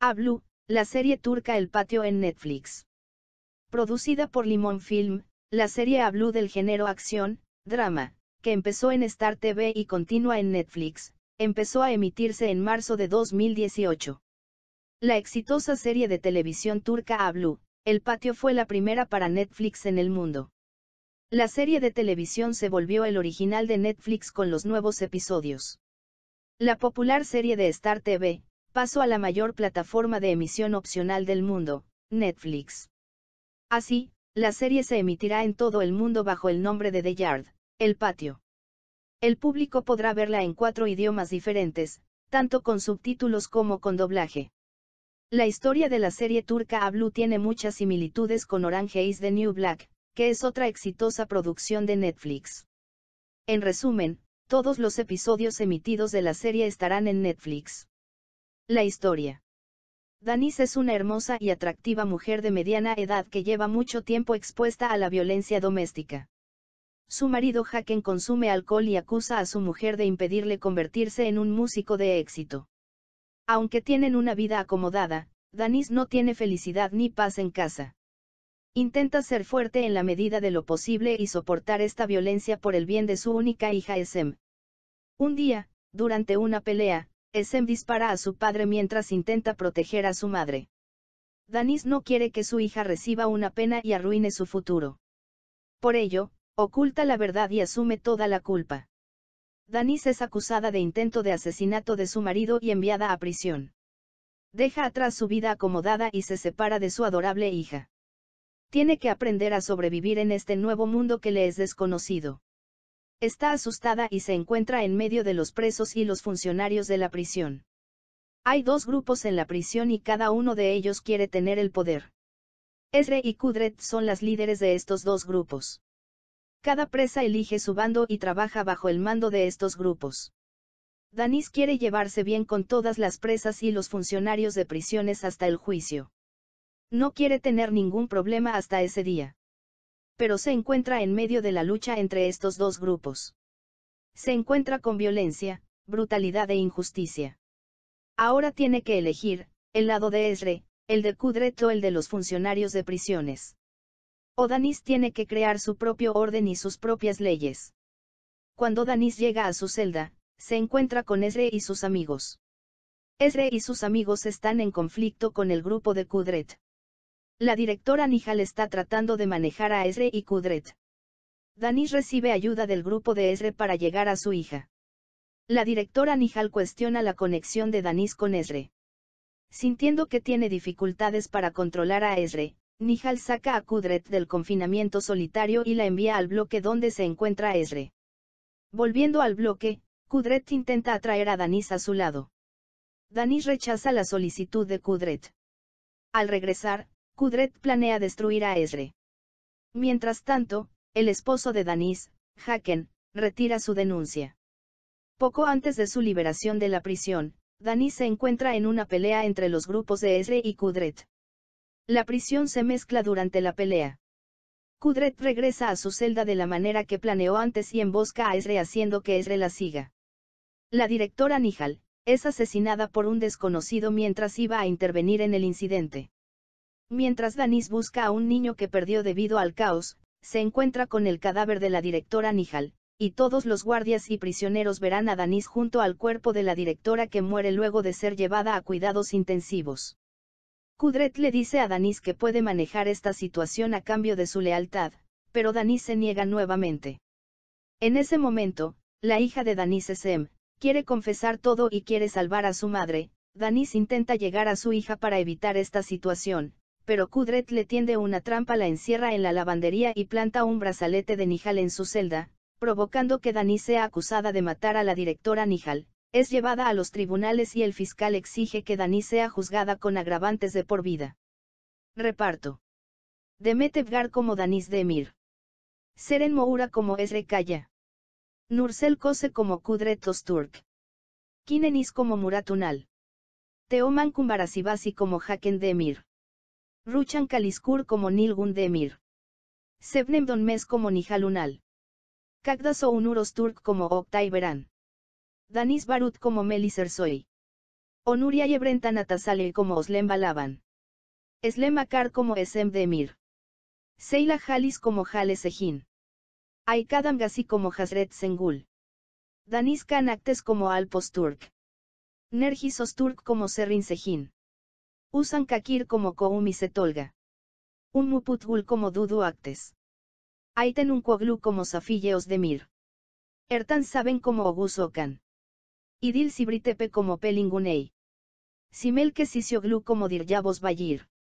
Ablu, la serie turca El Patio en Netflix. Producida por Limón Film, la serie Ablu del género acción, drama, que empezó en Star TV y continúa en Netflix, empezó a emitirse en marzo de 2018. La exitosa serie de televisión turca Ablu, El Patio fue la primera para Netflix en el mundo. La serie de televisión se volvió el original de Netflix con los nuevos episodios. La popular serie de Star TV, pasó a la mayor plataforma de emisión opcional del mundo, Netflix. Así, la serie se emitirá en todo el mundo bajo el nombre de The Yard, El Patio. El público podrá verla en cuatro idiomas diferentes, tanto con subtítulos como con doblaje. La historia de la serie turca A Blue tiene muchas similitudes con Orange is the New Black, que es otra exitosa producción de Netflix. En resumen, todos los episodios emitidos de la serie estarán en Netflix. La historia. Danis es una hermosa y atractiva mujer de mediana edad que lleva mucho tiempo expuesta a la violencia doméstica. Su marido Haken consume alcohol y acusa a su mujer de impedirle convertirse en un músico de éxito. Aunque tienen una vida acomodada, Danis no tiene felicidad ni paz en casa. Intenta ser fuerte en la medida de lo posible y soportar esta violencia por el bien de su única hija Esem. Un día, durante una pelea, Esem dispara a su padre mientras intenta proteger a su madre. Danis no quiere que su hija reciba una pena y arruine su futuro. Por ello, oculta la verdad y asume toda la culpa. Danis es acusada de intento de asesinato de su marido y enviada a prisión. Deja atrás su vida acomodada y se separa de su adorable hija. Tiene que aprender a sobrevivir en este nuevo mundo que le es desconocido. Está asustada y se encuentra en medio de los presos y los funcionarios de la prisión. Hay dos grupos en la prisión y cada uno de ellos quiere tener el poder. Esre y Kudret son las líderes de estos dos grupos. Cada presa elige su bando y trabaja bajo el mando de estos grupos. Danis quiere llevarse bien con todas las presas y los funcionarios de prisiones hasta el juicio. No quiere tener ningún problema hasta ese día. Pero se encuentra en medio de la lucha entre estos dos grupos. Se encuentra con violencia, brutalidad e injusticia. Ahora tiene que elegir, el lado de Esre, el de Kudret o el de los funcionarios de prisiones. O Danis tiene que crear su propio orden y sus propias leyes. Cuando Danis llega a su celda, se encuentra con Esre y sus amigos. Esre y sus amigos están en conflicto con el grupo de Kudret. La directora Nihal está tratando de manejar a Esre y Kudret. Danis recibe ayuda del grupo de Esre para llegar a su hija. La directora Nihal cuestiona la conexión de Danis con Esre. Sintiendo que tiene dificultades para controlar a Esre, Nihal saca a Kudret del confinamiento solitario y la envía al bloque donde se encuentra Esre. Volviendo al bloque, Kudret intenta atraer a Danis a su lado. Danis rechaza la solicitud de Kudret. Al regresar, Kudret planea destruir a Esre. Mientras tanto, el esposo de Danis, Haken, retira su denuncia. Poco antes de su liberación de la prisión, Danis se encuentra en una pelea entre los grupos de Esre y Kudret. La prisión se mezcla durante la pelea. Kudret regresa a su celda de la manera que planeó antes y embosca a Esre haciendo que Esre la siga. La directora Nihal, es asesinada por un desconocido mientras iba a intervenir en el incidente. Mientras Danis busca a un niño que perdió debido al caos, se encuentra con el cadáver de la directora Nihal, y todos los guardias y prisioneros verán a Danis junto al cuerpo de la directora que muere luego de ser llevada a cuidados intensivos. Kudret le dice a Danis que puede manejar esta situación a cambio de su lealtad, pero Danis se niega nuevamente. En ese momento, la hija de Danis Sem, quiere confesar todo y quiere salvar a su madre, Danis intenta llegar a su hija para evitar esta situación, pero Kudret le tiende una trampa, la encierra en la lavandería y planta un brazalete de Nihal en su celda, provocando que Dani sea acusada de matar a la directora Nihal. Es llevada a los tribunales y el fiscal exige que Dani sea juzgada con agravantes de por vida. Reparto. Demet Evgar como Danis Demir. Seren Moura como Esre Kaya. Nursel Kose como Kudret tosturk Kinenis como Muratunal, Teoman Kumbarasibasi como Haken Demir. Ruchan Kaliskur como Nilgun Demir. Sebnem Mes como Nihalunal. Cagdas Unuros Turk como Oktay Beran. Danis Barut como Melis Ersoy, Onuria Yebrentan Atasale como Oslem Balaban. Eslem Akar como Esem Demir. Seila Halis como Jale Sejin. Aikadam Gazi como Hazret Sengul. Danis Kanaktes como Alpos Turk. Nergis Osturk como Serrin Sejin. Usan Kakir como Setolga. Un Muputgul como Dudu Actes. Aiten un kuaglu como Safilleos de Mir. Ertan Saben como Ogus Okan. Idil Sibritepe como Pelingunei. Simel que Sisioglu como Diryabos Bayir.